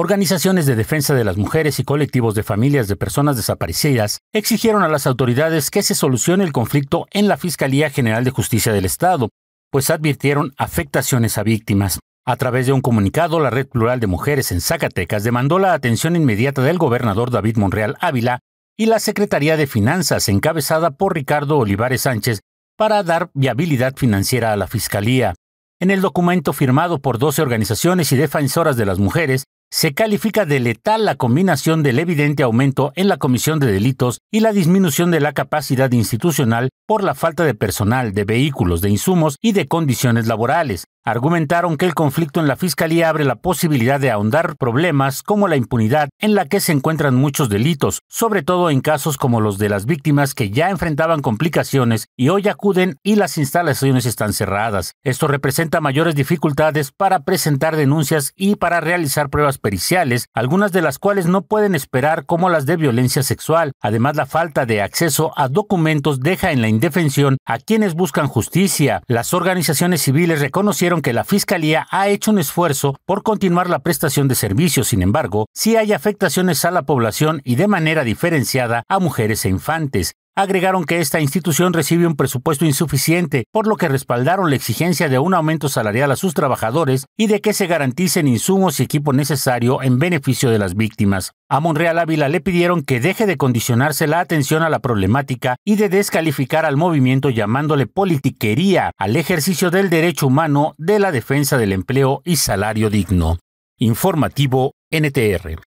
Organizaciones de defensa de las mujeres y colectivos de familias de personas desaparecidas exigieron a las autoridades que se solucione el conflicto en la Fiscalía General de Justicia del Estado, pues advirtieron afectaciones a víctimas. A través de un comunicado, la Red Plural de Mujeres en Zacatecas demandó la atención inmediata del gobernador David Monreal Ávila y la Secretaría de Finanzas, encabezada por Ricardo Olivares Sánchez, para dar viabilidad financiera a la Fiscalía. En el documento firmado por 12 organizaciones y defensoras de las mujeres, se califica de letal la combinación del evidente aumento en la comisión de delitos y la disminución de la capacidad institucional por la falta de personal, de vehículos, de insumos y de condiciones laborales, Argumentaron que el conflicto en la Fiscalía abre la posibilidad de ahondar problemas como la impunidad en la que se encuentran muchos delitos, sobre todo en casos como los de las víctimas que ya enfrentaban complicaciones y hoy acuden y las instalaciones están cerradas. Esto representa mayores dificultades para presentar denuncias y para realizar pruebas periciales, algunas de las cuales no pueden esperar como las de violencia sexual. Además, la falta de acceso a documentos deja en la indefensión a quienes buscan justicia. Las organizaciones civiles reconocieron que la Fiscalía ha hecho un esfuerzo por continuar la prestación de servicios, sin embargo, si hay afectaciones a la población y de manera diferenciada a mujeres e infantes, agregaron que esta institución recibe un presupuesto insuficiente, por lo que respaldaron la exigencia de un aumento salarial a sus trabajadores y de que se garanticen insumos y equipo necesario en beneficio de las víctimas. A Monreal Ávila le pidieron que deje de condicionarse la atención a la problemática y de descalificar al movimiento llamándole politiquería al ejercicio del derecho humano de la defensa del empleo y salario digno. Informativo NTR.